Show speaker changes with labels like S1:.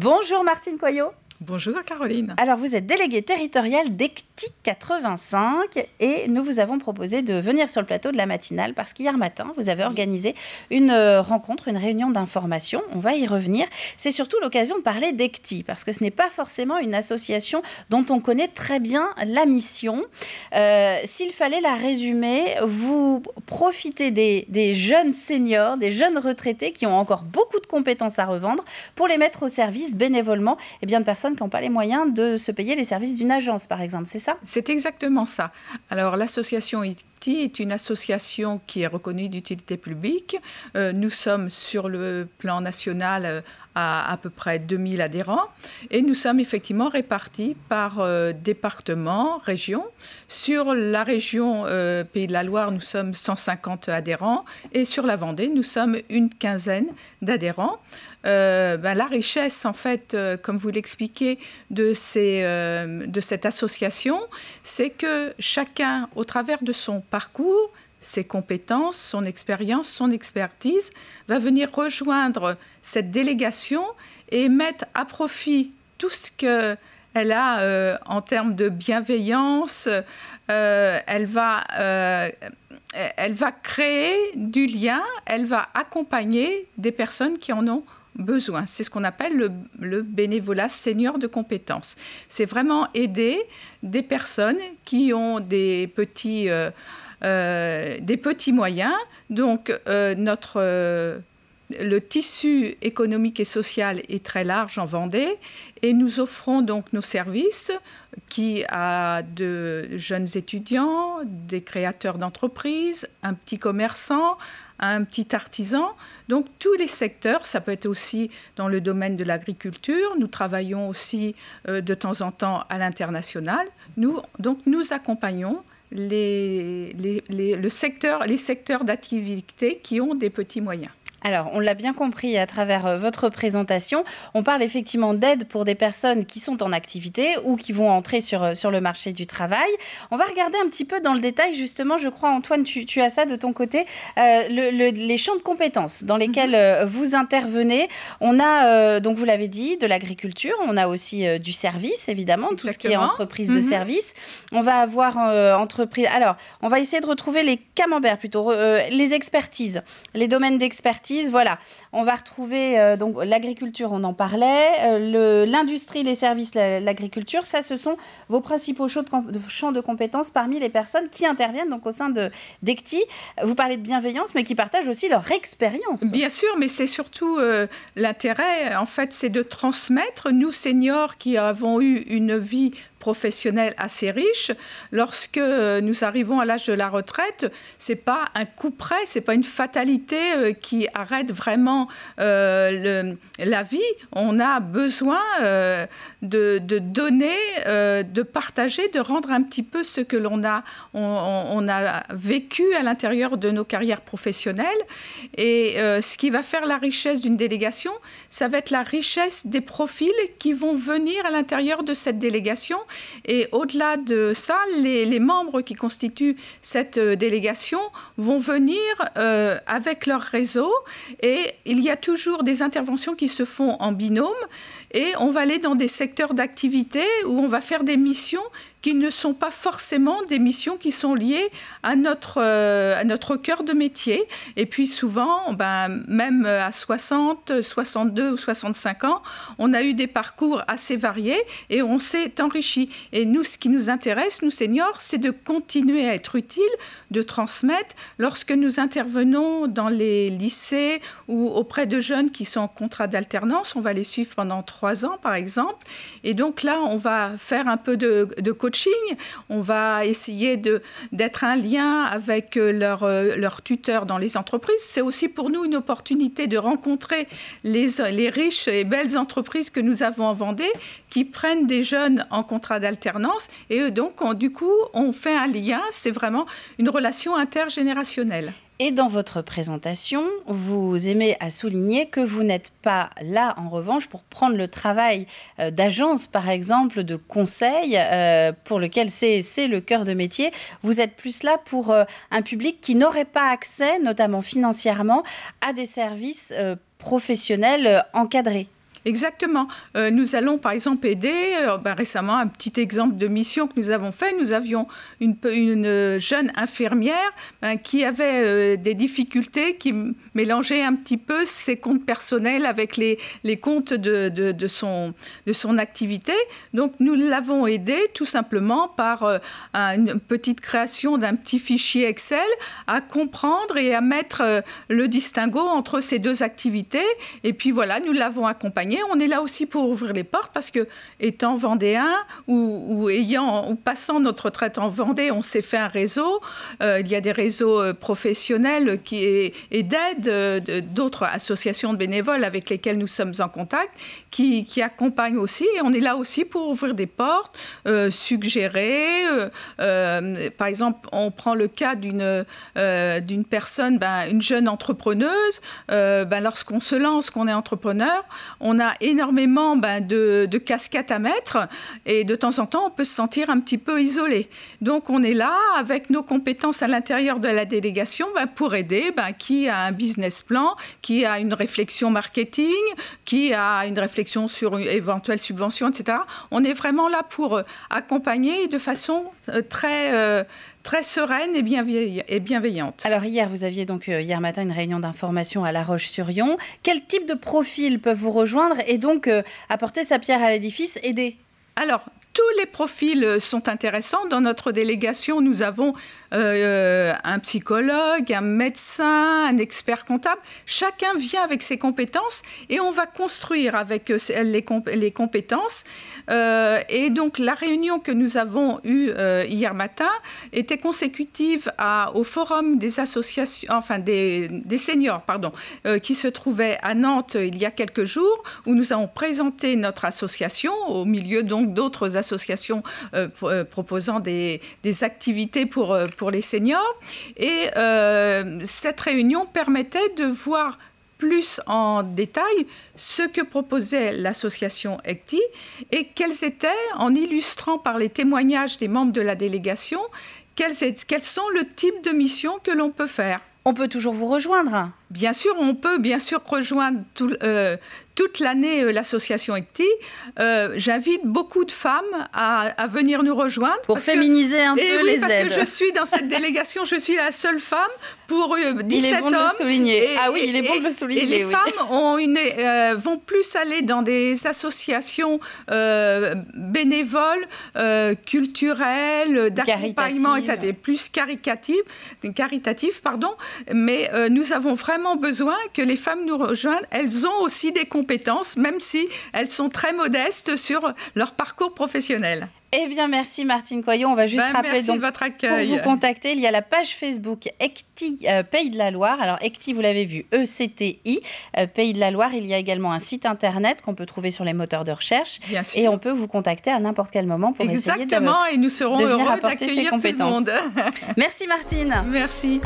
S1: Bonjour Martine Coyot. Bonjour Caroline. Alors vous êtes déléguée territoriale d'ECTI 85 et nous vous avons proposé de venir sur le plateau de la matinale parce qu'hier matin vous avez organisé une euh, rencontre, une réunion d'information. On va y revenir. C'est surtout l'occasion de parler d'ECTI parce que ce n'est pas forcément une association dont on connaît très bien la mission. Euh, s'il fallait la résumer, vous profitez des, des jeunes seniors, des jeunes retraités qui ont encore beaucoup de compétences à revendre pour les mettre au service bénévolement et eh bien de personnes qui n'ont pas les moyens de
S2: se payer les services d'une agence, par exemple, c'est ça C'est exactement ça. Alors l'association est une association qui est reconnue d'utilité publique. Euh, nous sommes sur le plan national euh, à à peu près 2000 adhérents et nous sommes effectivement répartis par euh, département, région. Sur la région Pays de la Loire, nous sommes 150 adhérents et sur la Vendée, nous sommes une quinzaine d'adhérents. Ben, la richesse, en fait, comme vous l'expliquez, de, ces, de cette association, c'est que chacun, au travers de son parcours, ses compétences, son expérience, son expertise, va venir rejoindre cette délégation et mettre à profit tout ce qu'elle a euh, en termes de bienveillance, euh, elle, va, euh, elle va créer du lien, elle va accompagner des personnes qui en ont besoin. C'est ce qu'on appelle le, bénévolat senior de compétences. C'est vraiment aider des personnes qui ont des petits, euh, euh, des petits moyens. Donc, euh, notre le tissu économique et social est très large en Vendée et nous offrons donc nos services qui à de jeunes étudiants, des créateurs d'entreprises, un petit commerçant, un petit artisan. Donc tous les secteurs, ça peut être aussi dans le domaine de l'agriculture. Nous travaillons aussi euh, de temps en temps à l'international. Nous, donc nous accompagnons les secteurs d'activité qui ont des petits moyens. Alors, on l'a bien compris
S1: à travers euh, votre présentation. On parle effectivement d'aide pour des personnes qui sont en activité ou qui vont entrer sur, euh, sur le marché du travail. On va regarder un petit peu dans le détail, justement, je crois, Antoine, tu, as ça de ton côté, euh, les champs de compétences dans lesquels mhm. vous intervenez. On a, donc vous l'avez dit, de l'agriculture, on a aussi du service, évidemment, tout ce qui est entreprise de mhm. service. On va avoir entreprise. Alors, on va essayer de retrouver les camemberts plutôt, les expertises, les domaines d'expertise voilà, on va retrouver euh, donc l'agriculture, on en parlait, euh, l'industrie, les services, l'agriculture. Ça, ce sont vos principaux champs de compétences parmi les personnes qui interviennent donc au sein de
S2: d'ECTI. Vous parlez de bienveillance, mais qui partagent aussi leur expérience. Bien sûr, mais c'est surtout euh, l'intérêt, en fait, c'est de transmettre. Nous, seniors, qui avons eu une vie professionnels assez riches, Lorsque euh, nous arrivons à l'âge de la retraite, c'est pas un coup près, c'est pas une fatalité euh, qui arrête vraiment euh, la vie. On a besoin de, donner, de partager, de rendre un petit peu ce que l'on a, on, a vécu à l'intérieur de nos carrières professionnelles. Et ce qui va faire la richesse d'une délégation, ça va être la richesse des profils qui vont venir à l'intérieur de cette délégation et au-delà de ça, les, membres qui constituent cette euh, délégation vont venir euh, avec leur réseau et il y a toujours des interventions qui se font en binôme et on va aller dans des secteurs d'activité où on va faire des missions qui ne sont pas forcément des missions qui sont liées à notre, euh, à notre cœur de métier. Et puis souvent, ben, même à 60, 62 ou 65 ans, on a eu des parcours assez variés et on s'est enrichi. Et nous, ce qui nous intéresse, nous seniors, c'est de continuer à être utiles, de transmettre lorsque nous intervenons dans les lycées ou auprès de jeunes qui sont en contrat d'alternance. On va les suivre pendant trois ans, par exemple. Et donc là, on va faire un peu de, de on va essayer d'être un lien avec euh, leurs euh, tuteurs dans les entreprises. C'est aussi pour nous une opportunité de rencontrer les, les riches et belles entreprises que nous avons en Vendée qui prennent des jeunes en contrat d'alternance et donc du coup on fait un lien, c'est vraiment une relation intergénérationnelle. Et dans votre présentation, vous aimez à souligner que
S1: vous n'êtes pas là, en revanche, pour prendre le travail euh, d'agence, par exemple, de conseil, euh, pour lequel c'est le cœur de métier. Vous êtes plus là pour euh, un public qui n'aurait pas accès, notamment financièrement, à des services
S2: professionnels encadrés. Exactement. Euh, nous allons par exemple aider, euh, ben, récemment un petit exemple de mission que nous avons fait, nous avions une, une euh, jeune infirmière ben, qui avait des difficultés, qui mélangeait un petit peu ses comptes personnels avec les, les comptes de, de, de, son, de son activité. Donc nous l'avons aidée tout simplement par une petite création d'un petit fichier Excel à comprendre et à mettre le distinguo entre ces deux activités. Et puis voilà, nous l'avons accompagnée on est là aussi pour ouvrir les portes parce que, étant vendéen ou, ayant ou passant notre retraite en Vendée, on s'est fait un réseau. Euh, il y a des réseaux euh, professionnels qui et, d'aide euh, d'autres associations de bénévoles avec lesquelles nous sommes en contact, qui, qui, accompagnent aussi. on est là aussi pour ouvrir des portes, suggérer. par exemple, on prend le cas d'une d'une personne, ben, une jeune entrepreneuse. Ben, lorsqu'on se lance, qu'on est entrepreneur, on on a énormément ben, de, de, casquettes à mettre et de temps en temps, on peut se sentir un petit peu isolé. Donc, on est là avec nos compétences à l'intérieur de la délégation ben, pour aider ben, qui a un business plan, qui a une réflexion marketing, qui a une réflexion sur une éventuelle subvention, etc. On est vraiment là pour euh, accompagner de façon euh, très... Euh, très sereine et, bienveillante. Alors hier, vous aviez donc euh, hier matin une réunion d'information à La Roche-sur-Yon. Quel type de profil peuvent vous rejoindre et donc euh, apporter sa pierre à l'édifice, aider alors, tous les profils euh, sont intéressants. Dans notre délégation, nous avons euh, euh, un psychologue, un médecin, un expert comptable. Chacun vient avec ses compétences et on va construire avec les, les compétences. et donc la réunion que nous avons eue hier matin était consécutive à, au forum des associations, enfin des, seniors, pardon, qui se trouvait à Nantes il y a quelques jours, où nous avons présenté notre association au milieu donc d'autres associations associations euh, euh, proposant des, activités pour, euh, pour les seniors. Et cette réunion permettait de voir plus en détail ce que proposait l'association ECTI et quels étaient, en illustrant par les témoignages des membres de la délégation, quels, est, quels sont le type de missions que l'on peut faire. On peut toujours vous rejoindre. Bien sûr, on peut bien sûr rejoindre euh, toute l'année euh, l'association ECTI. Euh, j'invite beaucoup de femmes à, venir nous rejoindre. Pour féminiser un et eh peu oui, les parce que je suis dans cette délégation, je suis la seule femme pour 17 hommes. Il est bon de le souligner. Et, ah oui, il est bon de le souligner. Et les femmes ont une, vont plus aller dans des associations bénévoles, culturelles, d'accompagnement, etc. Plus caritatives, pardon. Mais nous avons vraiment besoin que les femmes nous rejoignent. Elles ont aussi des compétences, même si elles sont très modestes sur leur parcours professionnel. Eh bien, merci Martine Coyon. On va juste ben, rappeler donc, de votre accueil. pour vous contacter, il y a la page Facebook
S1: ECTI euh, Pays de la Loire. Alors ECTI, vous l'avez vu, E-C-T-I, euh, Pays de la Loire. Il y a également un site internet qu'on peut trouver sur les moteurs de recherche. Et on peut vous contacter à n'importe quel moment pour essayer de Exactement, et nous serons heureux d'accueillir tout le monde. merci Martine.
S2: Merci.